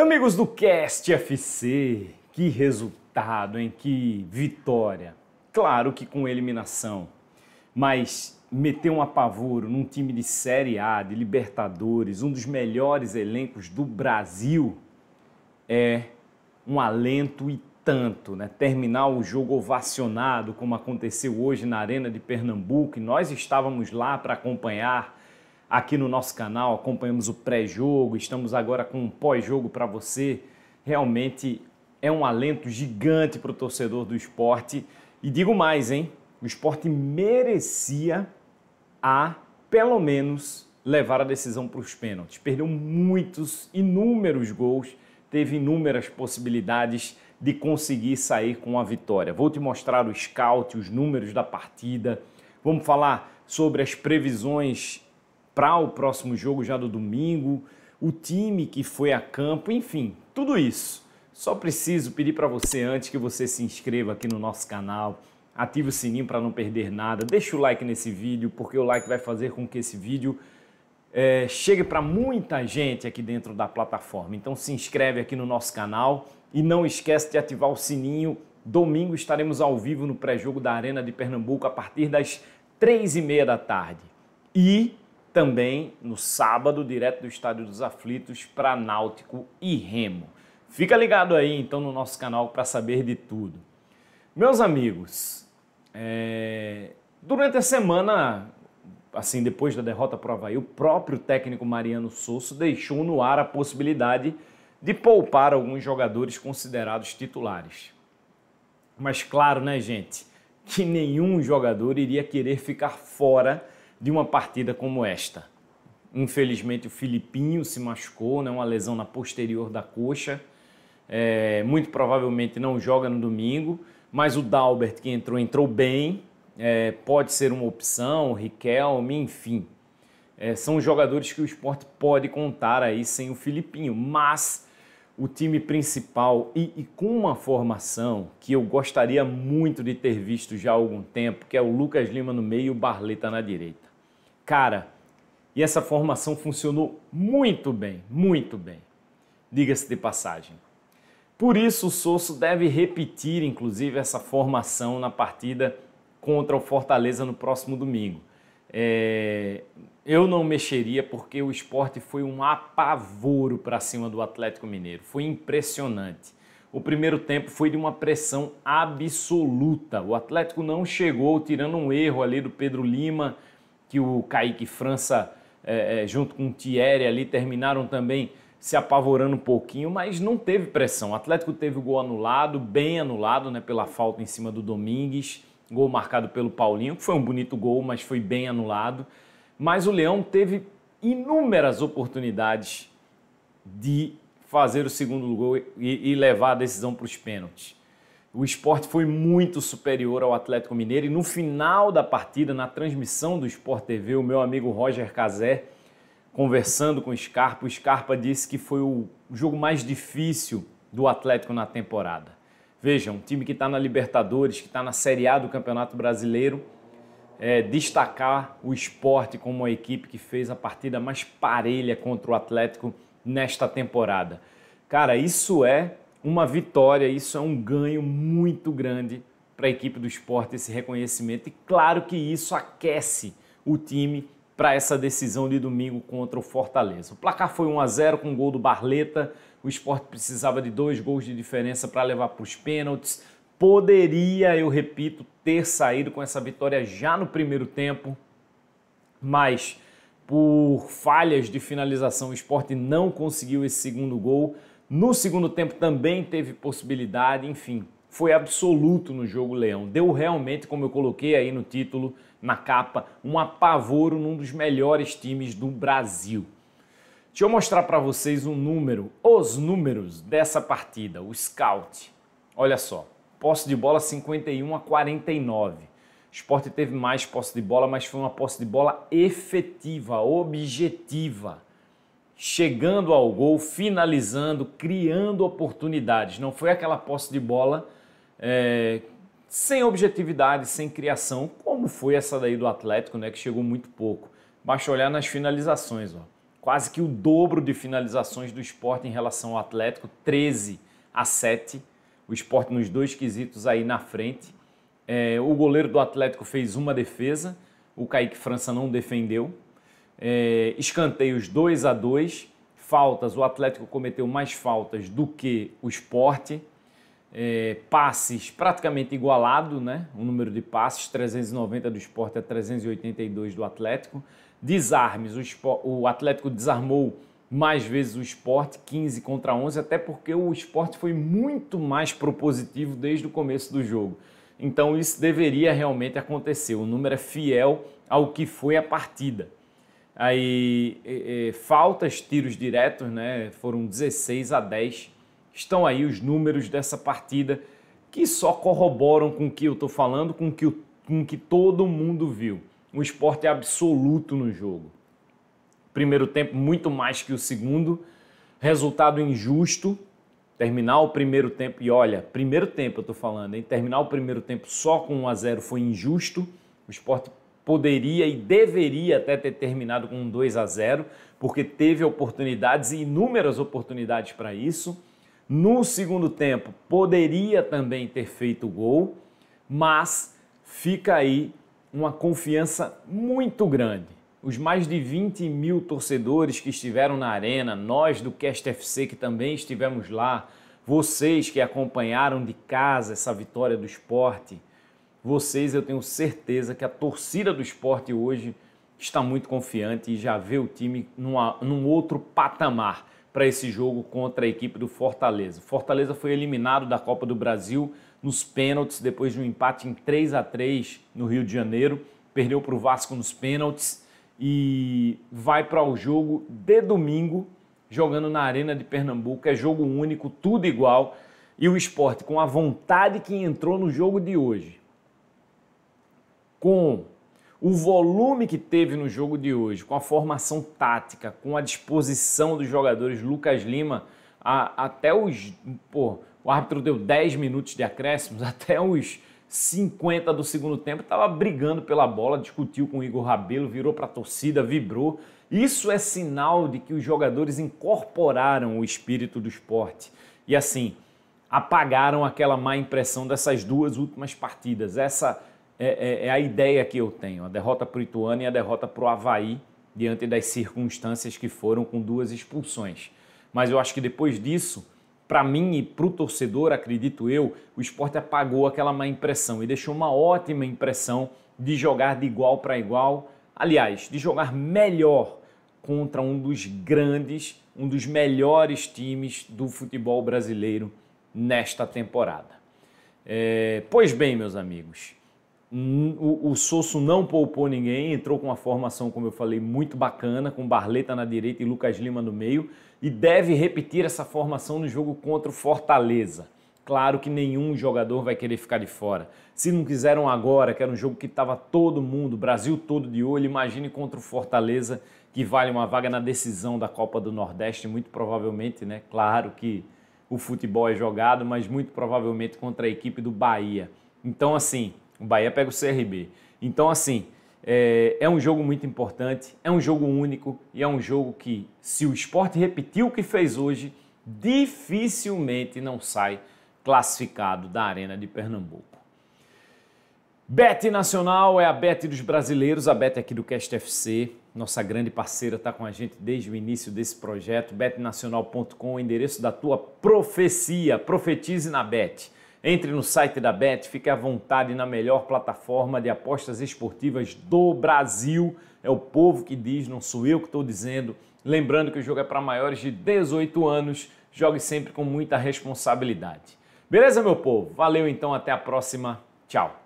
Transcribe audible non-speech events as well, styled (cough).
Amigos do Cast FC, que resultado, hein? Que vitória. Claro que com eliminação, mas meter um apavoro num time de Série A, de Libertadores, um dos melhores elencos do Brasil, é um alento e tanto, né? Terminar o jogo ovacionado, como aconteceu hoje na Arena de Pernambuco, e nós estávamos lá para acompanhar aqui no nosso canal, acompanhamos o pré-jogo, estamos agora com um pós-jogo para você. Realmente é um alento gigante para o torcedor do esporte. E digo mais, hein? O esporte merecia a, pelo menos, levar a decisão para os pênaltis. Perdeu muitos, inúmeros gols, teve inúmeras possibilidades de conseguir sair com a vitória. Vou te mostrar o scout, os números da partida. Vamos falar sobre as previsões para o próximo jogo já do domingo, o time que foi a campo, enfim, tudo isso. Só preciso pedir para você antes que você se inscreva aqui no nosso canal, ative o sininho para não perder nada, deixa o like nesse vídeo, porque o like vai fazer com que esse vídeo é, chegue para muita gente aqui dentro da plataforma. Então se inscreve aqui no nosso canal e não esquece de ativar o sininho. Domingo estaremos ao vivo no pré-jogo da Arena de Pernambuco a partir das três e meia da tarde. E também no sábado, direto do Estádio dos Aflitos, para Náutico e Remo. Fica ligado aí então no nosso canal para saber de tudo. Meus amigos, é... durante a semana, assim, depois da derrota para o Havaí, o próprio técnico Mariano Souza deixou no ar a possibilidade de poupar alguns jogadores considerados titulares. Mas claro, né, gente, que nenhum jogador iria querer ficar fora de uma partida como esta. Infelizmente, o Filipinho se machucou, né, uma lesão na posterior da coxa. É, muito provavelmente não joga no domingo, mas o Dalbert, que entrou, entrou bem. É, pode ser uma opção, Riquelme, enfim. É, são jogadores que o esporte pode contar aí sem o Filipinho, mas o time principal e, e, com uma formação que eu gostaria muito de ter visto já há algum tempo, que é o Lucas Lima no meio e o Barleta na direita cara. E essa formação funcionou muito bem, muito bem. Diga-se de passagem. Por isso, o Souza deve repetir, inclusive, essa formação na partida contra o Fortaleza no próximo domingo. É... Eu não mexeria porque o esporte foi um apavoro para cima do Atlético Mineiro. Foi impressionante. O primeiro tempo foi de uma pressão absoluta. O Atlético não chegou, tirando um erro ali do Pedro Lima que o Kaique França, é, é, junto com o Thierry ali, terminaram também se apavorando um pouquinho, mas não teve pressão. O Atlético teve o gol anulado, bem anulado, né, pela falta em cima do Domingues, gol marcado pelo Paulinho, que foi um bonito gol, mas foi bem anulado. Mas o Leão teve inúmeras oportunidades de fazer o segundo gol e, e levar a decisão para os pênaltis. O esporte foi muito superior ao Atlético Mineiro e no final da partida, na transmissão do Sport TV, o meu amigo Roger Cazé, conversando com o Scarpa, o Scarpa disse que foi o jogo mais difícil do Atlético na temporada. Veja, um time que está na Libertadores, que está na Série A do Campeonato Brasileiro, é, destacar o esporte como uma equipe que fez a partida mais parelha contra o Atlético nesta temporada. Cara, isso é uma vitória, isso é um ganho muito grande para a equipe do esporte, esse reconhecimento. E claro que isso aquece o time para essa decisão de domingo contra o Fortaleza. O placar foi 1 a 0 com o gol do Barleta. O esporte precisava de dois gols de diferença para levar para os pênaltis. Poderia, eu repito, ter saído com essa vitória já no primeiro tempo, mas por falhas de finalização, o esporte não conseguiu esse segundo gol. No segundo tempo também teve possibilidade, enfim, foi absoluto no jogo Leão. Deu realmente, como eu coloquei aí no título, na capa, um apavoro num dos melhores times do Brasil. Deixa eu mostrar para vocês um número, os números dessa partida, o scout. Olha só, posse de bola 51 a 49. O esporte teve mais posse de bola, mas foi uma posse de bola efetiva, objetiva chegando ao gol, finalizando, criando oportunidades. Não foi aquela posse de bola é, sem objetividade, sem criação, como foi essa daí do Atlético, né, que chegou muito pouco. Basta olhar nas finalizações, ó. quase que o dobro de finalizações do esporte em relação ao Atlético, 13 a 7. O esporte nos dois quesitos aí na frente. É, o goleiro do Atlético fez uma defesa, o Kaique França não defendeu, é, escanteios 2 a 2 faltas, o Atlético cometeu mais faltas do que o esporte, é, passes praticamente igualado, né? o número de passes, 390 do esporte a 382 do Atlético, desarmes, o, o Atlético desarmou mais vezes o esporte, 15 contra 11, até porque o esporte foi muito mais propositivo desde o começo do jogo. Então isso deveria realmente acontecer. O número é fiel ao que foi a partida. Aí, é, é, faltas, tiros diretos, né? Foram 16 a 10. Estão aí os números dessa partida que só corroboram com o que eu estou falando, com o que, com que todo mundo viu. o esporte absoluto no jogo. Primeiro tempo muito mais que o segundo. Resultado injusto. Terminar o primeiro tempo, e olha, primeiro tempo eu estou falando, hein? Terminar o primeiro tempo só com 1 a 0 foi injusto. O esporte poderia e deveria até ter terminado com um 2 a 0, porque teve oportunidades e inúmeras oportunidades para isso. No segundo tempo, poderia também ter feito gol, mas fica aí uma confiança muito grande. Os mais de 20 mil torcedores que estiveram na arena, nós do Cast FC que também estivemos lá, vocês que acompanharam de casa essa vitória do esporte, vocês, eu tenho certeza que a torcida do esporte hoje está muito confiante e já vê o time numa, num outro patamar para esse jogo contra a equipe do Fortaleza. Fortaleza foi eliminado da Copa do Brasil nos pênaltis depois de um empate em 3 a 3 no Rio de Janeiro, perdeu para o Vasco nos pênaltis e vai para o jogo de domingo jogando na Arena de Pernambuco. É jogo único, tudo igual. E o esporte, com a vontade que entrou no jogo de hoje, com o volume que teve no jogo de hoje, com a formação tática, com a disposição dos jogadores, Lucas Lima, a, até os. Pô, o árbitro deu 10 minutos de acréscimos, (laughs) até os 50 do segundo tempo, estava brigando pela bola, discutiu com o Igor Rabelo, virou para a torcida, vibrou. Isso é sinal de que os jogadores incorporaram o espírito do esporte. E assim, apagaram aquela má impressão dessas duas últimas partidas. Essa é, é, é a ideia que eu tenho. A derrota para o Ituano e a derrota para o Havaí, diante das circunstâncias que foram com duas expulsões. Mas eu acho que depois disso, para mim e para o torcedor, acredito eu, o esporte apagou aquela má impressão e deixou uma ótima impressão de jogar de igual para igual. Aliás, de jogar melhor contra um dos grandes, um dos melhores times do futebol brasileiro nesta temporada. É, pois bem, meus amigos, o, o Sosso não poupou ninguém, entrou com uma formação, como eu falei, muito bacana, com Barleta na direita e Lucas Lima no meio, e deve repetir essa formação no jogo contra o Fortaleza. Claro que nenhum jogador vai querer ficar de fora. Se não quiseram agora, que era um jogo que estava todo mundo, Brasil todo de olho, imagine contra o Fortaleza, que vale uma vaga na decisão da Copa do Nordeste, muito provavelmente, né? Claro que o futebol é jogado, mas muito provavelmente contra a equipe do Bahia. Então, assim, o Bahia pega o CRB. Então, assim, é, é, um jogo muito importante, é um jogo único e é um jogo que, se o esporte repetir o que fez hoje, dificilmente não sai classificado da Arena de Pernambuco. Bet Nacional é a Bet dos brasileiros, a Bet aqui do Cast FC. Nossa grande parceira está com a gente desde o início desse projeto. betnacional.com, endereço da tua profecia. Profetize na Bet. Entre no site da Bet, fique à vontade na melhor plataforma de apostas esportivas do Brasil. É o povo que diz, não sou eu que estou dizendo. Lembrando que o jogo é para maiores de 18 anos. Jogue sempre com muita responsabilidade. Beleza, meu povo? Valeu então, até a próxima. Tchau.